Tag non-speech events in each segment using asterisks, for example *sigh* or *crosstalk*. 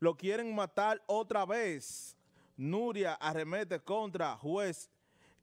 Lo quieren matar otra vez. Nuria arremete contra juez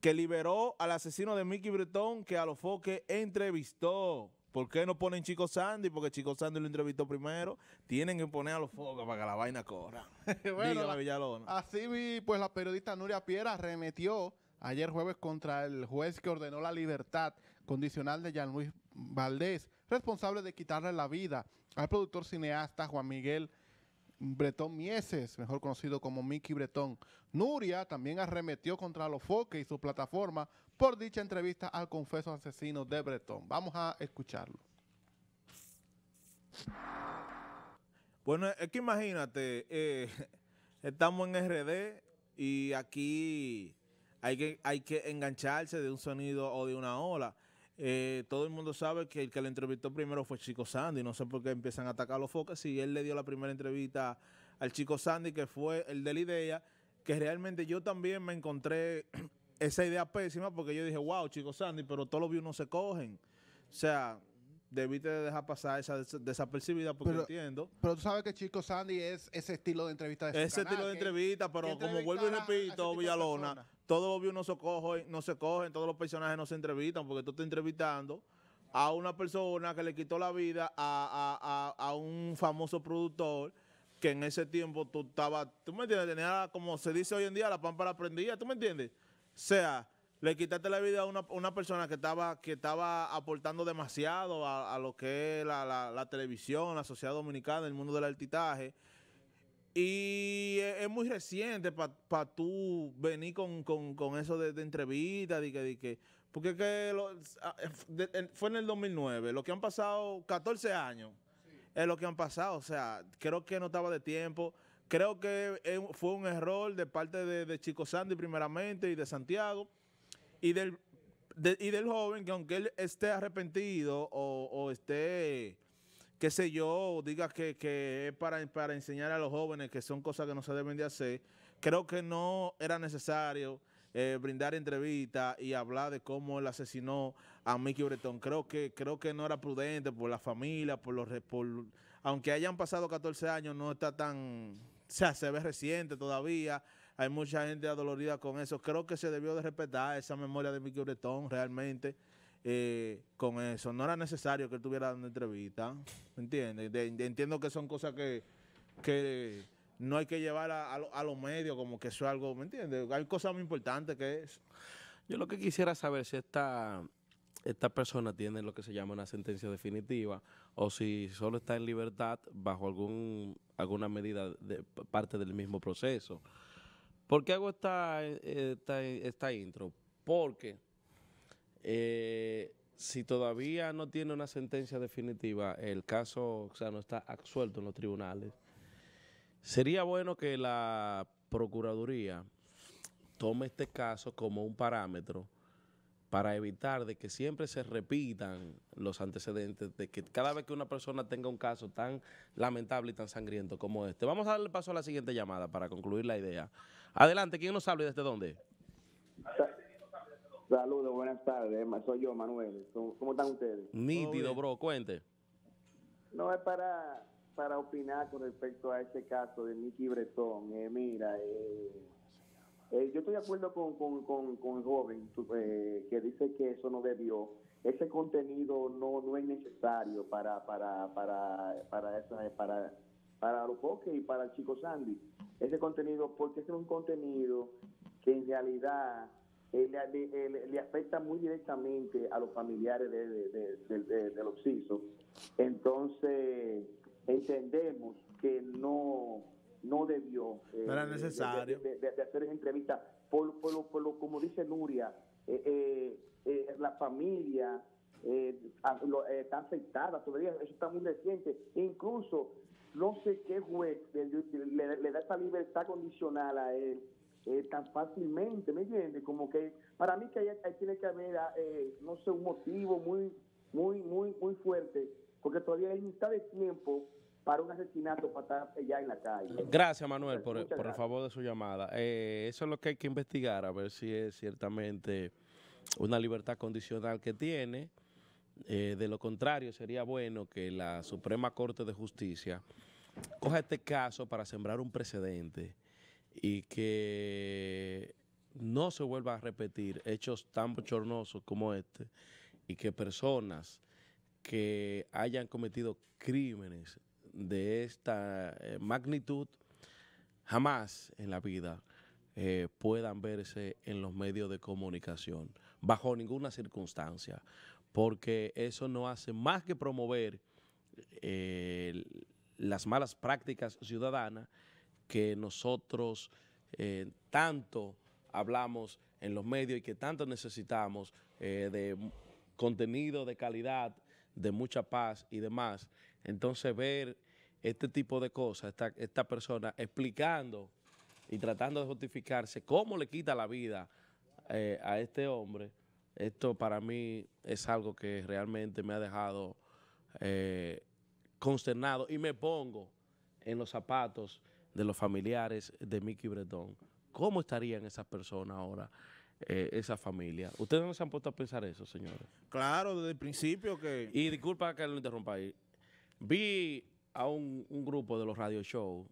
que liberó al asesino de Mickey Bretón que a los foques entrevistó. ¿Por qué no ponen Chico Sandy? Porque Chico Sandy lo entrevistó primero. Tienen que poner a los focos para que la vaina corra. *laughs* Así vi, pues la periodista Nuria Piera arremetió ayer jueves contra el juez que ordenó la libertad condicional de Jean Luis Valdés, responsable de quitarle la vida al productor cineasta Juan Miguel Bretón Mieses, mejor conocido como Mickey Bretón. Nuria también arremetió contra los foques y su plataforma por dicha entrevista al confeso asesino de Bretón. Vamos a escucharlo. Bueno, es que imagínate, eh, *laughs* estamos en RD y aquí hay que, hay que engancharse de un sonido o de una ola. Eh, todo el mundo sabe que el que le entrevistó primero fue Chico Sandy. No sé por qué empiezan a atacar a los focas si él le dio la primera entrevista al Chico Sandy, que fue el de la idea, que realmente yo también me encontré *clears throat* esa idea pésima porque yo dije, wow, Chico Sandy, pero todos los views no se cogen. O sea, debiste dejar pasar esa desapercibida porque entiendo. Pero tú sabes que Chico Sandy es ese estilo de entrevista de Ese estilo de entrevista, pero como vuelvo y repito, Villalona, todos los views no se cogen, no se cogen, todos los personajes no se entrevistan porque tú estás entrevistando a una persona que le quitó la vida a, un famoso productor que en ese tiempo tú estabas, tú me entiendes, tenía como se dice hoy en día la pampa la prendida, ¿tú me entiendes? O sea, le quitaste la vida a una, persona que estaba, que estaba aportando demasiado a, lo que es la, televisión, la sociedad dominicana, el mundo del altitaje Y e, es, muy reciente para tú venir con, eso de, entrevista. entrevistas, de que, de que, porque ah, eh, fue en el 2009, lo que han pasado 14 años es lo que han pasado, o sea, creo que no estaba de tiempo. Creo que fue un error de parte de Chico Sandy primeramente y de Santiago y del, y del joven que aunque él esté arrepentido o, esté, qué sé yo, diga que, es para, para enseñar a los jóvenes que son cosas que no se deben de hacer, creo que no era necesario eh, brindar entrevistas y hablar de cómo él asesinó a Mickey Breton. Creo que, creo que no era prudente por la familia, por los... aunque hayan pasado 14 años, no está tan... O sea, se ve reciente todavía. Hay mucha gente adolorida con eso. Creo que se debió de respetar esa memoria de Mickey Bretón realmente eh, con eso. No era necesario que él tuviera una entrevista, ¿entiendes? entiendo que son cosas que, no hay que llevar a, los medios como que eso es algo, ¿me entiendes? Hay cosas muy importantes que es. Yo lo que quisiera saber si esta esta persona tiene lo que se llama una sentencia definitiva o si solo está en libertad bajo algún alguna medida de parte del mismo proceso. ¿Por qué hago esta, esta, intro? Porque eh, si todavía no tiene una sentencia definitiva, el caso sea, no está absuelto en los tribunales, sería bueno que la Procuraduría tome este caso como un parámetro para evitar de que siempre se repitan los antecedentes, de que cada vez que una persona tenga un caso tan lamentable y tan sangriento como este. Vamos a darle paso a la siguiente llamada para concluir la idea. Adelante, ¿quién nos habla y desde dónde? Saludos, buenas tardes. Soy yo, Manuel. ¿Cómo están ustedes? Nítido, bro, cuente. No, es para, para opinar con respecto a este caso de Nicky Bretón. Eh, mira, eh, yo estoy de acuerdo con, con, con, con el joven eh, que dice que eso no debió. Ese contenido no, no es necesario para para para para esa, para para y para el chico Sandy. Ese contenido, porque es un contenido que en realidad eh, eh, le, afecta muy directamente a los familiares de, de, los CISO. Entonces, entendemos que no no debió eh, era necesario. De, hacer esa entrevista. Por, lo, como dice Nuria, eh, eh, la familia está afectada todavía, eso está muy reciente. Incluso, no sé qué juez le, da esa libertad condicional a él tan fácilmente, ¿me entiendes? Como que para mí que ahí, tiene que haber, ah, no sé, un motivo muy, muy, muy, muy fuerte, porque todavía hay mitad de tiempo para un asesinato para estar ya en la calle. Gracias, Manuel, pues por, el favor de su llamada. Eh, eso es lo que hay que investigar, a ver si es ciertamente una libertad condicional que tiene. Eh, de lo contrario, sería bueno que la Suprema Corte de Justicia coja este caso para sembrar un precedente y que no se vuelva a repetir hechos tan bochornosos como este y que personas que hayan cometido crímenes de esta eh, magnitud jamás en la vida eh, puedan verse en los medios de comunicación, bajo ninguna circunstancia, porque eso no hace más que promover eh, las malas prácticas ciudadanas que nosotros tanto hablamos en los medios y que tanto necesitamos de contenido de calidad, de mucha paz y demás. Entonces ver este tipo de cosas, esta, persona explicando y tratando de justificarse cómo le quita la vida eh, a este hombre, esto para mí es algo que realmente me ha dejado eh, consternado y me pongo en los zapatos de los familiares de Mickey Bretón. ¿Cómo estarían esas personas ahora? Eh, esa familia. ¿Ustedes no se han puesto a pensar eso, señores? Claro, desde el principio que... Y disculpa que lo interrumpa ahí. Vi a un, grupo de los radio shows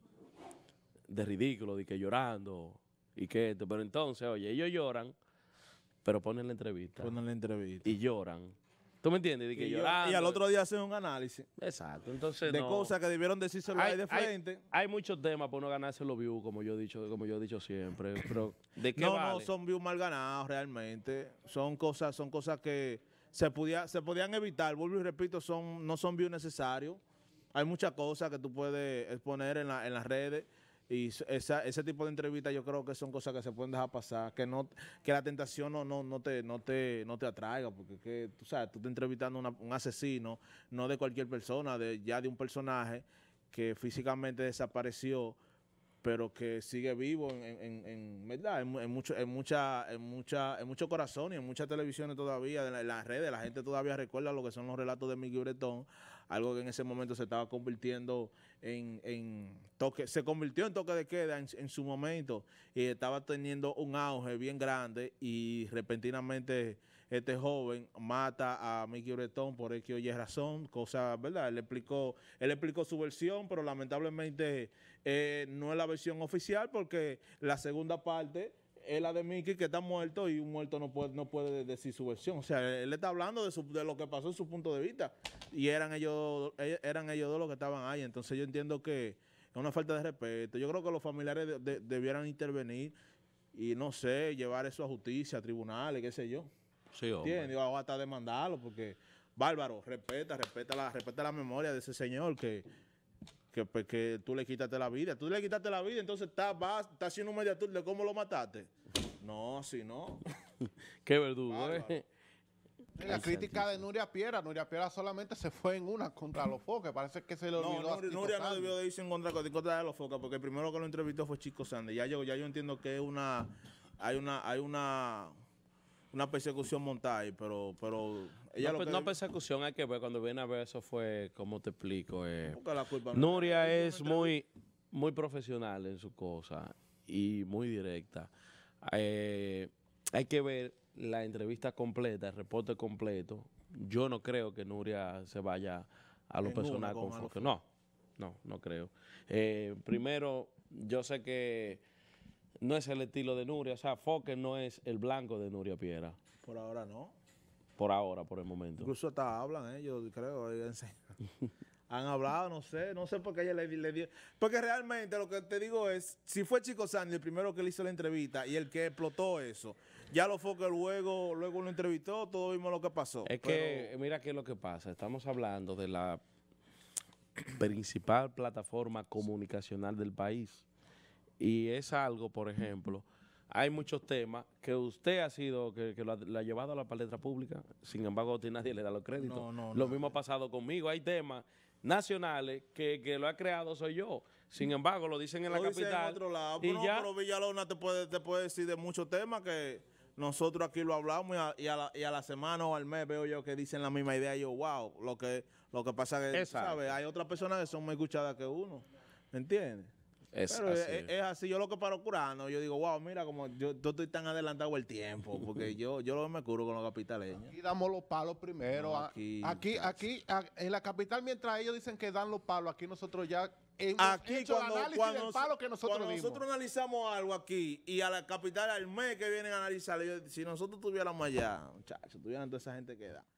de ridículo, de que llorando y que esto. Pero entonces, oye, ellos lloran, pero ponen la entrevista. Ponen la entrevista. Y lloran. ¿Tú me entiendes? De que y, y al otro día hacen un análisis. Exacto. Entonces, de cosas que debieron decirse hay, de frente. Hay, muchos temas por no ganarse los views, como yo he dicho, como yo he dicho siempre. Pero ¿de No, no, son views mal ganados realmente. Son cosas, son cosas que se, podía, se podían evitar. Vuelvo y repito, son, no son bien necesarios. Hay muchas cosas que tú puedes exponer en, la, en las redes. Y ese tipo de entrevistas yo creo que son cosas que se pueden dejar pasar, que no que la tentación no, no, no, te, no, te, no te atraiga, porque que, tú sabes, tú te entrevistando a un asesino, no de cualquier persona, de, ya de un personaje que físicamente desapareció pero que sigue vivo en, en, en verdad en, mucho en mucha en mucha en mucho corazón y en muchas televisiones todavía en, la, las redes la gente todavía recuerda lo que son los relatos de Miguel Bretón algo que en ese momento se estaba convirtiendo en, toque, se convirtió en toque de queda en, su momento y estaba teniendo un auge bien grande y repentinamente este joven mata a Mickey Breton por X o Y razón, cosa, ¿verdad? Él explicó, él explicó su versión, pero lamentablemente eh, no es la versión oficial porque la segunda parte es la de Mickey que está muerto y un muerto no puede, no puede decir su versión. O sea, él está hablando de, su, de lo que pasó en su punto de vista. Y eran ellos, eh, eran ellos dos los que estaban ahí. Entonces yo entiendo que es una falta de respeto. Yo creo que los familiares debieran intervenir y, no sé, llevar eso a justicia, a tribunales, qué sé yo. Sí, ¿Entiendes? O hasta demandarlo porque, bárbaro, respeta, respeta la, respeta la memoria de ese señor que que, pues, que, tú le quitaste la vida. Tú le quitaste la vida, entonces está haciendo un medio de cómo lo mataste. No, si no. *laughs* Qué verdugo, eh. La crítica de Nuria Piera, Nuria Piera solamente se fue en una contra los focas, parece que se le olvidó No, Nuria, no debió de irse en contra, contra de los focas, porque el primero que lo entrevistó fue Chico Sandy. Ya yo, ya yo entiendo que una, hay una, hay una, una persecución montada pero, pero no, persecución hay que ver. Pues, pues, cuando viene a ver eso fue, ¿cómo te explico? Eh, Nuria es muy, muy profesional en su cosa y muy directa. Eh, hay que ver la entrevista completa, el reporte completo. Yo no creo que Nuria se vaya a lo personal con Foque. No, no, no creo. Eh, primero, yo sé que no es el estilo de Nuria. O sea, Foque no es el blanco de Nuria Piera. Por ahora no. Por ahora, por el momento. Incluso hasta hablan ellos, creo. *laughs* Han hablado, no sé, no sé por qué ella le, le, dio. Porque realmente lo que te digo es, si fue Chico Sandy el primero que le hizo la entrevista y el que explotó eso, ya lo fue que luego, luego lo entrevistó, todo vimos lo que pasó. Es que, mira qué es lo que pasa, estamos hablando de la *clears throat* principal plataforma comunicacional del país. Y es algo, por ejemplo hay muchos temas que usted ha sido, que, lo, ha, llevado a la palestra pública, sin embargo, a nadie le da los créditos. No, no, lo mismo ha pasado conmigo, hay temas nacionales que, lo ha creado soy yo. Sin embargo, lo dicen en la dicen capital. En otro lado. Y Villalona te puede, te puede decir de muchos temas que nosotros aquí lo hablamos y a, la, y a la, semana o al mes veo yo que dicen la misma idea y yo, wow, lo que, lo que pasa es que, ¿sabes? Hay otras personas que son más escuchadas que uno, ¿me ¿entiendes? Es, así. Es, así. Yo lo que paro curando, yo digo, wow, mira, como yo, estoy tan adelantado el tiempo, porque *laughs* yo, yo lo me curo con los capitaleños. Y damos los palos primero. aquí, aquí, aquí, en la capital, mientras ellos dicen que dan los palos, aquí nosotros ya aquí cuando, cuando, que nosotros, nosotros analizamos algo aquí y a la capital al mes que vienen a analizar, si nosotros tuviéramos allá, muchachos, tuvieran toda esa gente que da.